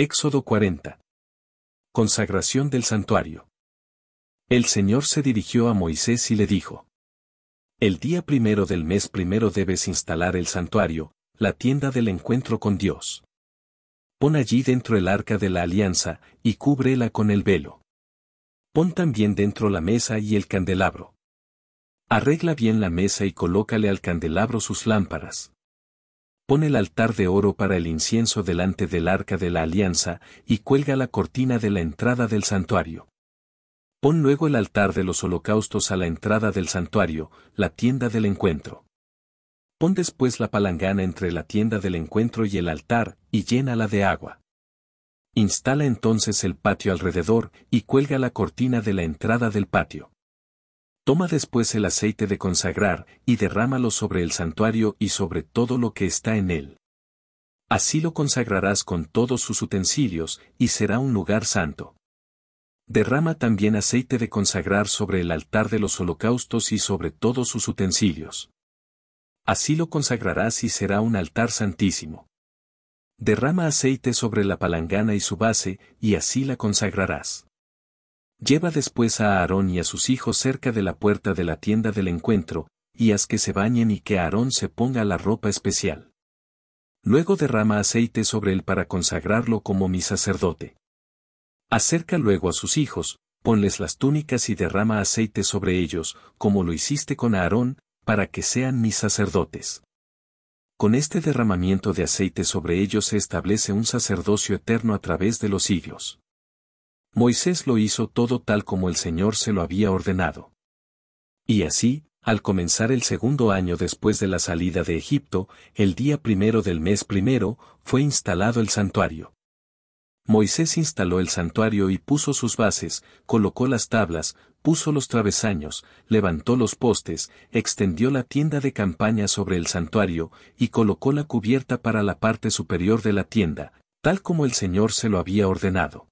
Éxodo 40. Consagración del santuario. El Señor se dirigió a Moisés y le dijo, El día primero del mes primero debes instalar el santuario, la tienda del encuentro con Dios. Pon allí dentro el arca de la alianza, y cúbrela con el velo. Pon también dentro la mesa y el candelabro. Arregla bien la mesa y colócale al candelabro sus lámparas pon el altar de oro para el incienso delante del arca de la alianza, y cuelga la cortina de la entrada del santuario. Pon luego el altar de los holocaustos a la entrada del santuario, la tienda del encuentro. Pon después la palangana entre la tienda del encuentro y el altar, y llénala de agua. Instala entonces el patio alrededor, y cuelga la cortina de la entrada del patio. Toma después el aceite de consagrar y derrámalo sobre el santuario y sobre todo lo que está en él. Así lo consagrarás con todos sus utensilios y será un lugar santo. Derrama también aceite de consagrar sobre el altar de los holocaustos y sobre todos sus utensilios. Así lo consagrarás y será un altar santísimo. Derrama aceite sobre la palangana y su base, y así la consagrarás. Lleva después a Aarón y a sus hijos cerca de la puerta de la tienda del encuentro, y haz que se bañen y que Aarón se ponga la ropa especial. Luego derrama aceite sobre él para consagrarlo como mi sacerdote. Acerca luego a sus hijos, ponles las túnicas y derrama aceite sobre ellos, como lo hiciste con Aarón, para que sean mis sacerdotes. Con este derramamiento de aceite sobre ellos se establece un sacerdocio eterno a través de los siglos. Moisés lo hizo todo tal como el Señor se lo había ordenado. Y así, al comenzar el segundo año después de la salida de Egipto, el día primero del mes primero, fue instalado el santuario. Moisés instaló el santuario y puso sus bases, colocó las tablas, puso los travesaños, levantó los postes, extendió la tienda de campaña sobre el santuario y colocó la cubierta para la parte superior de la tienda, tal como el Señor se lo había ordenado.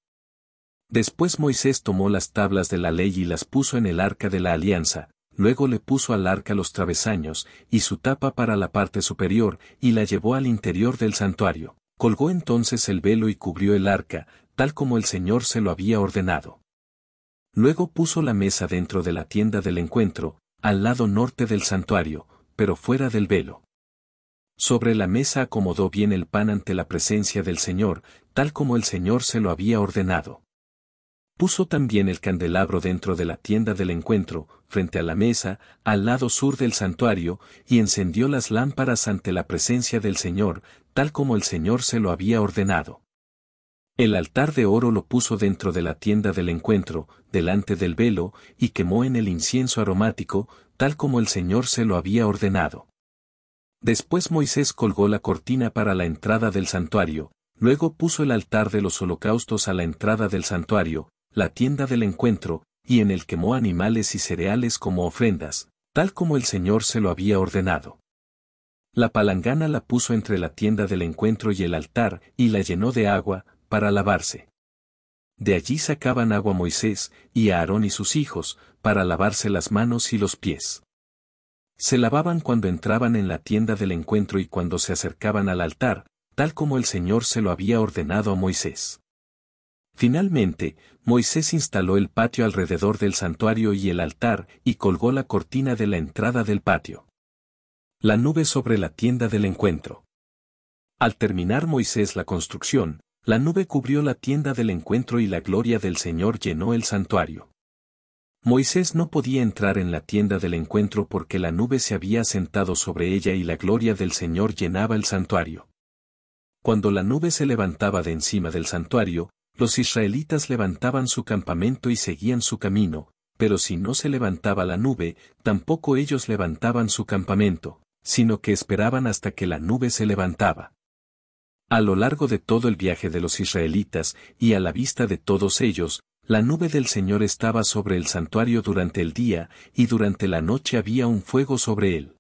Después Moisés tomó las tablas de la ley y las puso en el arca de la alianza, luego le puso al arca los travesaños, y su tapa para la parte superior, y la llevó al interior del santuario. Colgó entonces el velo y cubrió el arca, tal como el Señor se lo había ordenado. Luego puso la mesa dentro de la tienda del encuentro, al lado norte del santuario, pero fuera del velo. Sobre la mesa acomodó bien el pan ante la presencia del Señor, tal como el Señor se lo había ordenado. Puso también el candelabro dentro de la tienda del encuentro, frente a la mesa, al lado sur del santuario, y encendió las lámparas ante la presencia del Señor, tal como el Señor se lo había ordenado. El altar de oro lo puso dentro de la tienda del encuentro, delante del velo, y quemó en el incienso aromático, tal como el Señor se lo había ordenado. Después Moisés colgó la cortina para la entrada del santuario, luego puso el altar de los holocaustos a la entrada del santuario, la tienda del encuentro, y en el quemó animales y cereales como ofrendas, tal como el Señor se lo había ordenado. La palangana la puso entre la tienda del encuentro y el altar, y la llenó de agua, para lavarse. De allí sacaban agua Moisés, y a Aarón y sus hijos, para lavarse las manos y los pies. Se lavaban cuando entraban en la tienda del encuentro y cuando se acercaban al altar, tal como el Señor se lo había ordenado a Moisés. Finalmente, Moisés instaló el patio alrededor del santuario y el altar y colgó la cortina de la entrada del patio. La nube sobre la tienda del encuentro. Al terminar Moisés la construcción, la nube cubrió la tienda del encuentro y la gloria del Señor llenó el santuario. Moisés no podía entrar en la tienda del encuentro porque la nube se había sentado sobre ella y la gloria del Señor llenaba el santuario. Cuando la nube se levantaba de encima del santuario, los israelitas levantaban su campamento y seguían su camino, pero si no se levantaba la nube, tampoco ellos levantaban su campamento, sino que esperaban hasta que la nube se levantaba. A lo largo de todo el viaje de los israelitas, y a la vista de todos ellos, la nube del Señor estaba sobre el santuario durante el día, y durante la noche había un fuego sobre él.